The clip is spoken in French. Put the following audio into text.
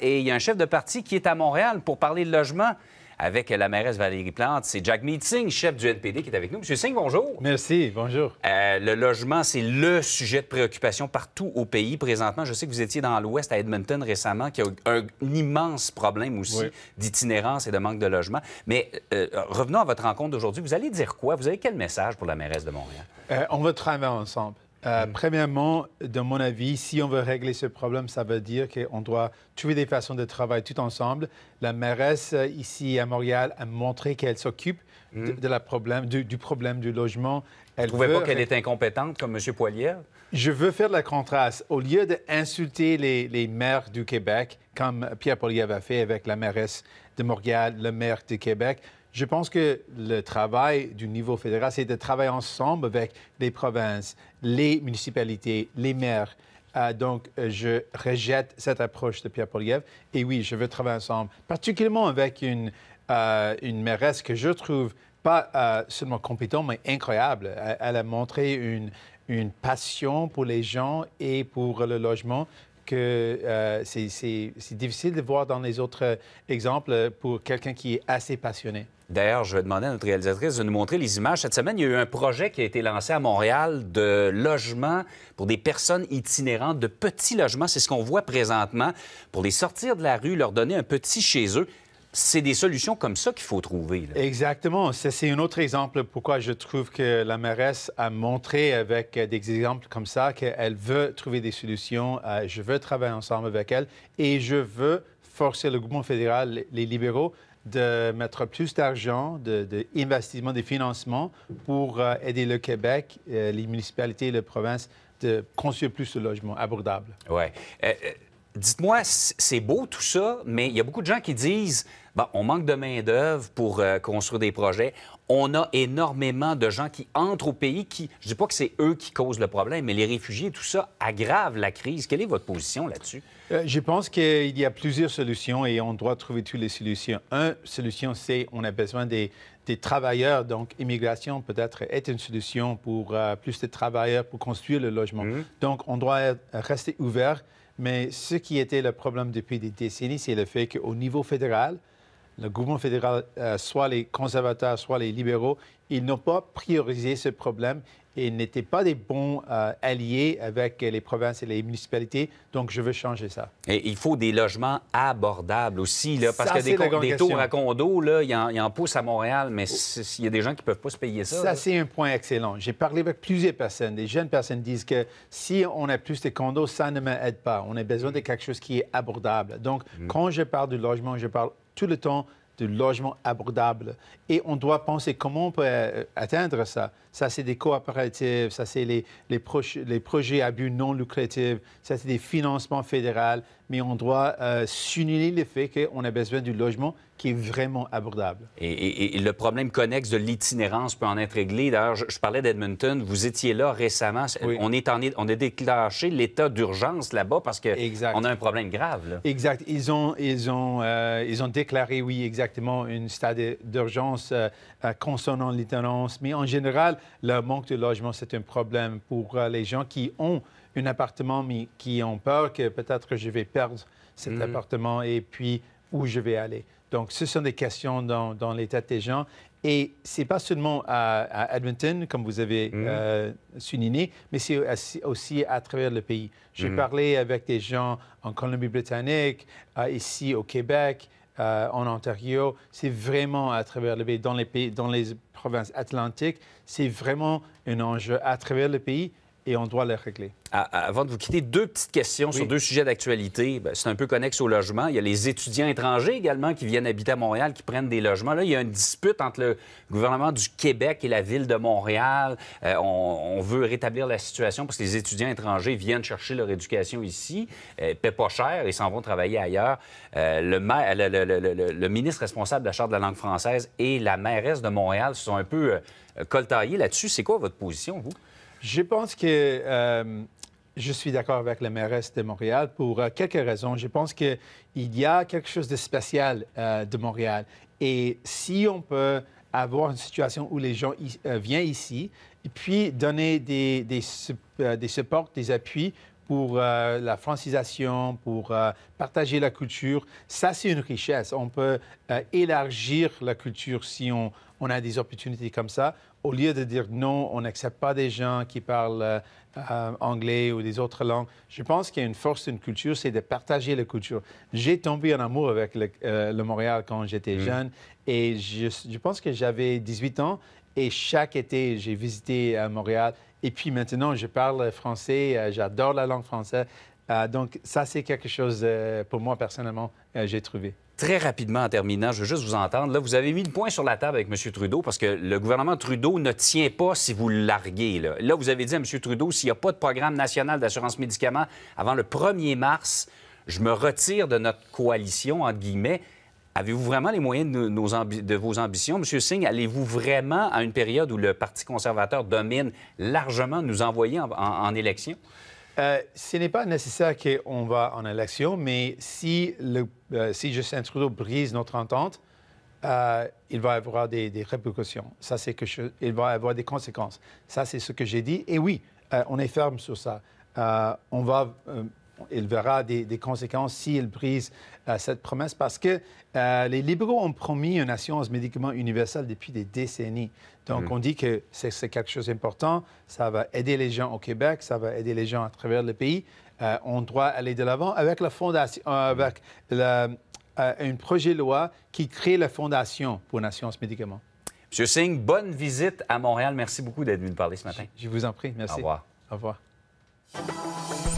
Et il y a un chef de parti qui est à Montréal pour parler de logement avec la mairesse Valérie Plante. C'est Jack Meeting, chef du NPD, qui est avec nous. Monsieur Singh, bonjour. Merci, bonjour. Euh, le logement, c'est le sujet de préoccupation partout au pays présentement. Je sais que vous étiez dans l'Ouest, à Edmonton récemment, qui a un, un immense problème aussi d'itinérance et de manque de logement. Mais euh, revenons à votre rencontre d'aujourd'hui. Vous allez dire quoi? Vous avez quel message pour la mairesse de Montréal? Euh, on va travailler ensemble. Euh, hmm. Premièrement, de mon avis, si on veut régler ce problème, ça veut dire qu'on doit trouver des façons de travailler tout ensemble. La mairesse euh, ici à Montréal a montré qu'elle s'occupe hmm. du, problème du logement. Vous ne pas qu'elle est incompétente comme M. Poilier? Je veux faire la contraste. Au lieu d'insulter les, maires du Québec, comme Pierre Poilier a fait avec la mairesse de Montréal, le maire du Québec, je pense que le travail du niveau fédéral, c'est de travailler ensemble avec les provinces, les municipalités, les maires. Euh, donc, je rejette cette approche de Pierre Poliev. Et oui, je veux travailler ensemble, particulièrement avec une, euh, une mairesse que je trouve pas euh, seulement compétente, mais incroyable. Elle, a montré une, une passion pour les gens et pour le logement que euh, c'est difficile de voir dans les autres euh, exemples euh, pour quelqu'un qui est assez passionné. D'ailleurs, je vais demander à notre réalisatrice de nous montrer les images. Cette semaine, il y a eu un projet qui a été lancé à Montréal de logements pour des personnes itinérantes, de petits logements. C'est ce qu'on voit présentement pour les sortir de la rue, leur donner un petit chez eux c'est des solutions comme ça qu'il faut trouver. Exactement. C'est un autre exemple pourquoi je trouve que la mairesse a montré avec euh, des exemples comme ça qu'elle veut trouver des solutions. Euh, je veux travailler ensemble avec elle et je veux forcer le gouvernement fédéral, les libéraux, de mettre plus d'argent, d'investissement, de, investissement, des financements pour euh, aider le Québec, les municipalités et les provinces de construire plus de logements abordables. Oui. Dites-moi, c'est beau tout ça, mais il y a beaucoup de gens qui disent on manque de main-d'œuvre pour euh, construire des projets. On a énormément de gens qui entrent au pays qui, je dis pas que c'est eux qui causent le problème, mais les réfugiés, tout ça aggrave la crise. Quelle est votre position là-dessus? Euh, je pense qu'il y a plusieurs solutions et on doit trouver toutes les solutions. Une solution, c'est on a besoin des, travailleurs. Donc, immigration peut-être est une solution pour euh, plus de travailleurs pour construire le logement. Mmh. Donc, on doit rester ouvert. Mais ce qui était le problème depuis des décennies, c'est le fait qu'au niveau fédéral, le gouvernement fédéral, euh, soit les conservateurs, soit les libéraux, ils n'ont pas priorisé ce problème et n'étaient pas des bons euh, alliés avec les provinces et les municipalités. Donc, je veux changer ça. Et il faut des logements abordables aussi, là, parce que des, des tours à condos, il, y en pousse à Montréal, mais il y a des gens qui ne peuvent pas se payer ça. Ça, c'est un point excellent. J'ai parlé avec plusieurs personnes. Des jeunes personnes disent que si on a plus de condos, ça ne m'aide pas. On a besoin de mm. quelque chose qui est abordable. Donc, mm. quand je parle du logement, je parle tout le temps de logement abordable. Et on doit penser comment on peut euh, atteindre ça ça c'est des coopératives, ça c'est les, les, projets à but non lucratif, ça c'est des financements fédéraux, mais on doit euh, s'unir le fait qu'on a besoin du logement qui est vraiment abordable. Et, le problème connexe de l'itinérance peut en être réglé. D'ailleurs, je, parlais d'Edmonton, vous étiez là récemment. On, est on a déclenché l'état d'urgence là-bas parce qu'on a un problème grave. Exact. Ils ont, ils, ont, euh, ils ont déclaré, oui, exactement, une stade d'urgence euh, concernant l'itinérance. Mais en général, le manque de logement, c'est un problème pour euh, les gens qui ont un appartement, mais qui ont peur que peut-être je vais perdre cet mm. appartement et puis où je vais aller. Donc, ce sont des questions dans, dans l'état des gens. Et ce n'est pas seulement à, Edmonton, comme vous avez mm. euh, souligné, mais c'est aussi à travers le pays. J'ai mm. parlé avec des gens en Colombie-Britannique, euh, ici au Québec, euh, en Ontario, c'est vraiment à travers le les, pays, dans les provinces atlantiques, c'est vraiment un enjeu à travers le pays et on doit les régler. avant de vous quitter, deux petites questions sur deux sujets d'actualité. Ben, c'est un peu connexe au logement. Il y a les étudiants étrangers également qui viennent habiter à Montréal, qui prennent des logements. Là, il y a une dispute entre le gouvernement du Québec et la ville de Montréal. Euh, on, veut rétablir la situation parce que les étudiants étrangers viennent chercher leur éducation ici, ne euh, paient pas cher et s'en vont travailler ailleurs. Euh, le, le, le, ministre responsable de la Charte de la langue française et la mairesse de Montréal se sont un peu coltaillés là-dessus. C'est quoi votre position, vous? Je pense que euh, je suis d'accord avec la mairesse de Montréal pour euh, quelques raisons. Je pense qu'il y a quelque chose de spécial euh, de Montréal. Et si on peut avoir une situation où les gens viennent ici, et puis donner des, des, des supports, des appuis pour euh, la francisation, pour euh, partager la culture. Ça, c'est une richesse. On peut euh, élargir la culture si on, on, a des opportunités comme ça. Au lieu de dire non, on n'accepte pas des gens qui parlent anglais ou des autres langues. Je pense qu'il y a une force d'une culture, c'est de partager la culture. J'ai tombé en amour avec le, Montréal quand j'étais mmh. jeune et je, je pense que j'avais 18 ans et chaque été, j'ai visité à euh, Montréal. Et puis maintenant, je parle français, euh, j'adore la langue française. Euh, donc, ça, c'est quelque chose, pour moi, personnellement, j'ai trouvé. Très rapidement, en terminant, je veux juste vous entendre. Là, vous avez mis le point sur la table avec M. Trudeau parce que le gouvernement Trudeau ne tient pas si vous le larguez. Là. là, vous avez dit à M. Trudeau, s'il n'y a pas de programme national d'assurance médicaments avant le 1er mars, je me retire de notre coalition, entre guillemets. Avez-vous vraiment les moyens de, vos ambitions? Monsieur Singh, allez-vous vraiment à une période où le Parti conservateur domine largement nous envoyer en, élection? Euh, ce n'est pas nécessaire qu'on va en élection, mais si, le, euh, si Justin Trudeau brise notre entente, euh, il va avoir des, répercussions. Ça, c'est que je... il va avoir des conséquences. Ça, c'est ce que j'ai dit. Et oui, on est ferme sur ça. on va il verra des, des conséquences s'il brise euh, cette promesse parce que euh, les libéraux ont promis une assurance médicaments universelle depuis des décennies. Donc, mm. on dit que c'est quelque chose d'important, ça va aider les gens au Québec, ça va aider les gens à travers le pays. Euh, on doit aller de l'avant avec la fondation, avec un projet de loi qui crée la fondation pour une assurance médicaments. Monsieur Singh, bonne visite à Montréal. Merci beaucoup d'être venu nous parler ce matin. Je, je vous en prie. Merci. Au revoir. Au revoir.